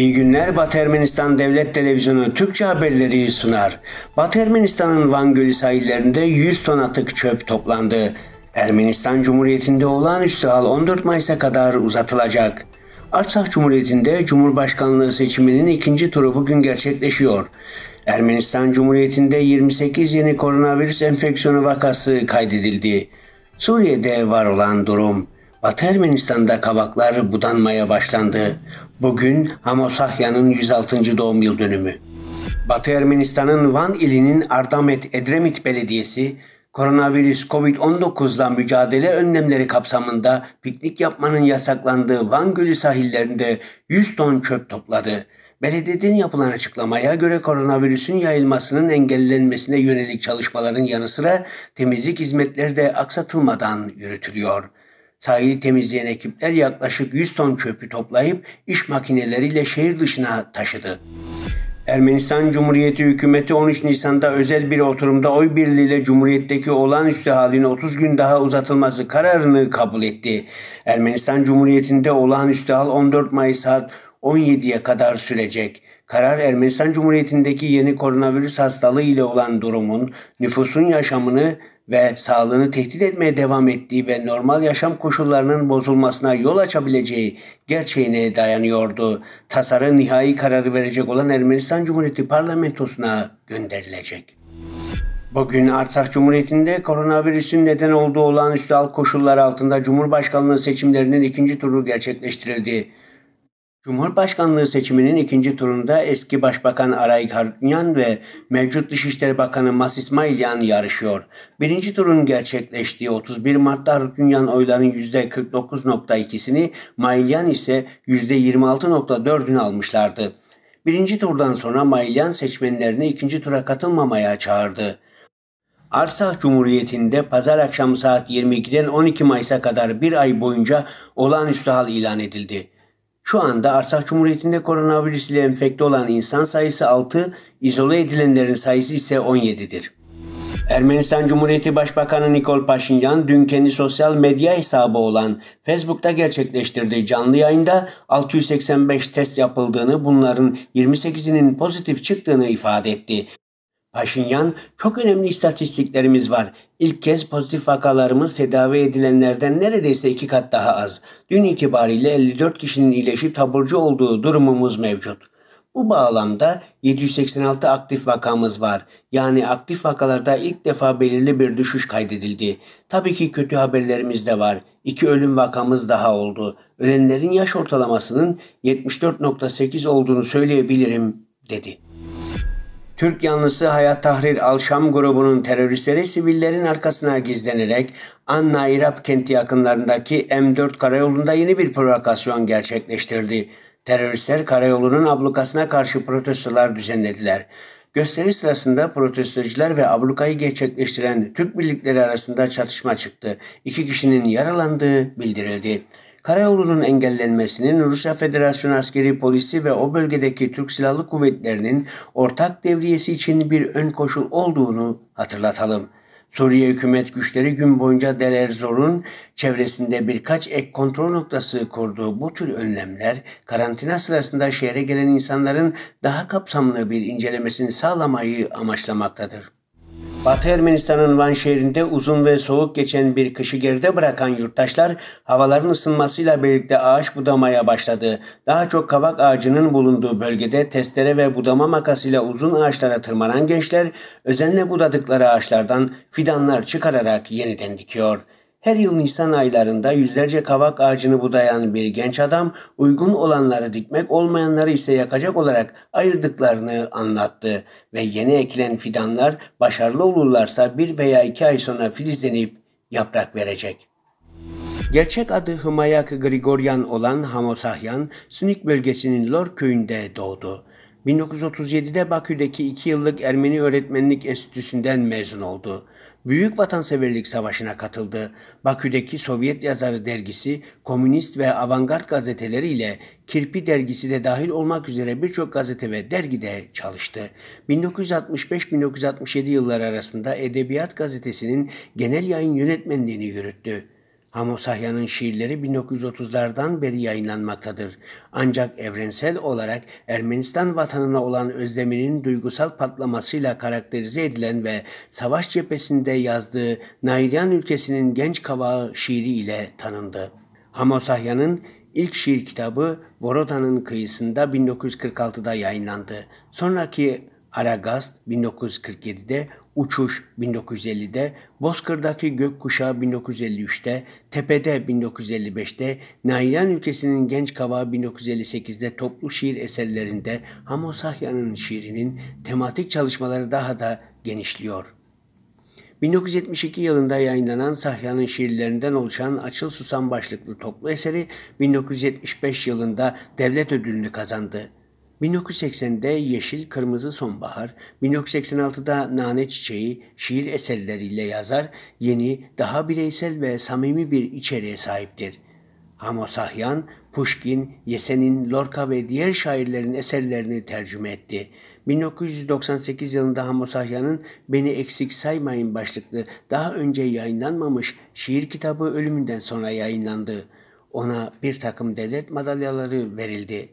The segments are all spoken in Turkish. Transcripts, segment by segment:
İyi günler Batı Ermenistan Devlet Televizyonu Türkçe haberleri sunar. Batı Ermenistan'ın Van Gölü sahillerinde 100 ton atık çöp toplandı. Ermenistan Cumhuriyeti'nde olağanüstü hal 14 Mayıs'a kadar uzatılacak. Artsakh Cumhuriyeti'nde Cumhurbaşkanlığı seçiminin ikinci turu bugün gerçekleşiyor. Ermenistan Cumhuriyeti'nde 28 yeni koronavirüs enfeksiyonu vakası kaydedildi. Suriye'de var olan durum. Batı Ermenistan'da kabaklar budanmaya başlandı. Bugün Hamosahya'nın 106. doğum yıl dönümü. Batı Ermenistan'ın Van ilinin Ardamet Edremit Belediyesi, koronavirüs COVID-19'la mücadele önlemleri kapsamında piknik yapmanın yasaklandığı Van Gölü sahillerinde 100 ton çöp topladı. Belediyeden yapılan açıklamaya göre koronavirüsün yayılmasının engellenmesine yönelik çalışmaların yanı sıra temizlik hizmetleri de aksatılmadan yürütülüyor. Sahili temizleyen ekipler yaklaşık 100 ton çöpü toplayıp iş makineleriyle şehir dışına taşıdı. Ermenistan Cumhuriyeti hükümeti 13 Nisan'da özel bir oturumda oy birliğiyle Cumhuriyet'teki olağanüstü halin 30 gün daha uzatılması kararını kabul etti. Ermenistan Cumhuriyeti'nde olağanüstü hal 14 Mayıs saat 17'ye kadar sürecek. Karar Ermenistan Cumhuriyeti'ndeki yeni koronavirüs hastalığı ile olan durumun nüfusun yaşamını ve sağlığını tehdit etmeye devam ettiği ve normal yaşam koşullarının bozulmasına yol açabileceği gerçeğine dayanıyordu. Tasarı nihai kararı verecek olan Ermenistan Cumhuriyeti parlamentosuna gönderilecek. Bugün Arsak Cumhuriyeti'nde koronavirüsün neden olduğu olağanüstü hal koşulları altında Cumhurbaşkanlığı seçimlerinin ikinci turu gerçekleştirildi. Cumhurbaşkanlığı seçiminin ikinci turunda eski Başbakan Aray Karunyan ve mevcut Dışişleri Bakanı Mas İsmailyan yarışıyor. Birinci turun gerçekleştiği 31 Mart'ta Karunyan oyların %49.2'sini, Mailyan ise %26.4'ünü almışlardı. Birinci turdan sonra Mailyan seçmenlerini ikinci tura katılmamaya çağırdı. Arsah Cumhuriyeti'nde pazar akşamı saat 22'den 12 Mayıs'a kadar bir ay boyunca olağanüstü hal ilan edildi. Şu anda Arsak Cumhuriyeti'nde koronavirüs ile enfekte olan insan sayısı 6, izole edilenlerin sayısı ise 17'dir. Ermenistan Cumhuriyeti Başbakanı Nikol Paşinyan dün kendi sosyal medya hesabı olan Facebook'ta gerçekleştirdiği canlı yayında 685 test yapıldığını bunların 28'inin pozitif çıktığını ifade etti. Paşinyan, çok önemli istatistiklerimiz var. İlk kez pozitif vakalarımız tedavi edilenlerden neredeyse iki kat daha az. Dün itibariyle 54 kişinin iyileşip taburcu olduğu durumumuz mevcut. Bu bağlamda 786 aktif vakamız var. Yani aktif vakalarda ilk defa belirli bir düşüş kaydedildi. Tabii ki kötü haberlerimiz de var. İki ölüm vakamız daha oldu. Ölenlerin yaş ortalamasının 74.8 olduğunu söyleyebilirim dedi. Türk yanlısı Hayat Tahrir Al-Şam grubunun teröristleri sivillerin arkasına gizlenerek Anna İrab kenti yakınlarındaki M4 karayolunda yeni bir provokasyon gerçekleştirdi. Teröristler karayolunun ablukasına karşı protestolar düzenlediler. Gösteri sırasında protestocular ve ablukayı gerçekleştiren Türk birlikleri arasında çatışma çıktı. İki kişinin yaralandığı bildirildi karayolunun engellenmesinin Rusya Federasyonu askeri polisi ve o bölgedeki Türk Silahlı Kuvvetleri'nin ortak devriyesi için bir ön koşul olduğunu hatırlatalım. Suriye hükümet güçleri gün boyunca Del Erzor'un çevresinde birkaç ek kontrol noktası kurduğu bu tür önlemler karantina sırasında şehre gelen insanların daha kapsamlı bir incelemesini sağlamayı amaçlamaktadır. Batı Ermenistan'ın Van şehrinde uzun ve soğuk geçen bir kışı geride bırakan yurttaşlar havaların ısınmasıyla birlikte ağaç budamaya başladı. Daha çok kavak ağacının bulunduğu bölgede testere ve budama makasıyla uzun ağaçlara tırmanan gençler özenle budadıkları ağaçlardan fidanlar çıkararak yeniden dikiyor. Her yıl Nisan aylarında yüzlerce kavak ağacını budayan bir genç adam uygun olanları dikmek olmayanları ise yakacak olarak ayırdıklarını anlattı ve yeni ekilen fidanlar başarılı olurlarsa bir veya iki ay sonra filizlenip yaprak verecek. Gerçek adı Hımayak Grigoryan olan Hamosahyan, Sünik bölgesinin Lor köyünde doğdu. 1937'de Bakü'deki iki yıllık Ermeni Öğretmenlik Enstitüsü'nden mezun oldu. Büyük Vatanseverlik Savaşı'na katıldı. Bakü'deki Sovyet yazarı dergisi, komünist ve avantgard gazeteleriyle Kirpi dergisi de dahil olmak üzere birçok gazete ve dergide çalıştı. 1965-1967 yılları arasında Edebiyat Gazetesi'nin genel yayın yönetmenliğini yürüttü. Hamos Sahya'nın şiirleri 1930'lardan beri yayınlanmaktadır. Ancak evrensel olarak Ermenistan vatanına olan özleminin duygusal patlamasıyla karakterize edilen ve savaş cephesinde yazdığı Nairyan ülkesinin genç kavağı şiiri ile tanındı. Hamos ilk şiir kitabı Voroda'nın kıyısında 1946'da yayınlandı. Sonraki Aragast, 1947'de, Uçuş 1950'de, Bozkır'daki Gökkuşağı 1953'te, Tepede 1955'te, Nailan Ülkesi'nin Genç Kavağı 1958'de toplu şiir eserlerinde Hamo Sahya'nın şiirinin tematik çalışmaları daha da genişliyor. 1972 yılında yayınlanan Sahya'nın şiirlerinden oluşan Açıl Susan başlıklı toplu eseri 1975 yılında devlet ödülünü kazandı. 1980'de Yeşil Kırmızı Sonbahar, 1986'da Nane Çiçeği şiir eserleriyle yazar yeni, daha bireysel ve samimi bir içeriğe sahiptir. Hamo Sahyan, Pushkin, Yesenin, Lorca ve diğer şairlerin eserlerini tercüme etti. 1998 yılında Hamo Sahyan'ın Beni Eksik Saymayın başlıklı daha önce yayınlanmamış şiir kitabı ölümünden sonra yayınlandı. Ona bir takım devlet madalyaları verildi.''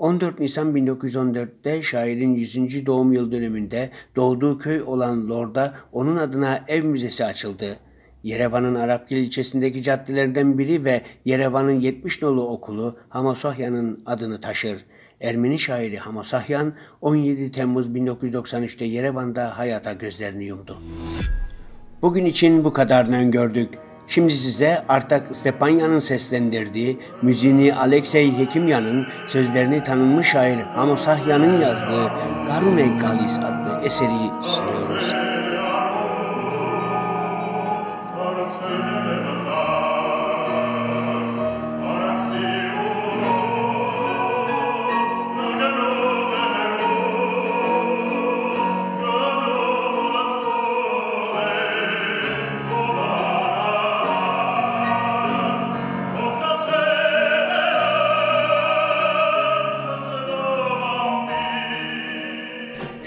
14 Nisan 1914'te şairin 100. doğum yıl dönümünde doğduğu köy olan Lord'a onun adına ev müzesi açıldı. Yerevan'ın Arapgil ilçesindeki caddelerden biri ve Yerevan'ın 70 nolu okulu Hamasohyan'ın adını taşır. Ermeni şairi Hamasahyan 17 Temmuz 1993'te Yerevan'da hayata gözlerini yumdu. Bugün için bu kadarını öngördük. Şimdi size artık Stepanya'nın seslendirdiği, müziğini Alexey Hekimyan'ın, sözlerini tanınmış şair Amos Ahya'nın yazdığı Garune Galis adlı eseri sunar.